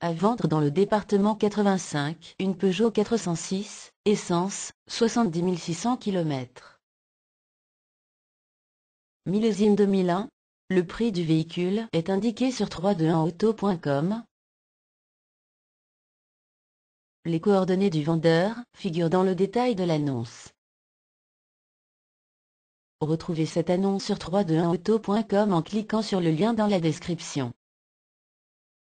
À vendre dans le département 85, une Peugeot 406, essence, 70 600 km. Millésime 2001, le prix du véhicule est indiqué sur 321auto.com. Les coordonnées du vendeur figurent dans le détail de l'annonce. Retrouvez cette annonce sur 321auto.com en cliquant sur le lien dans la description.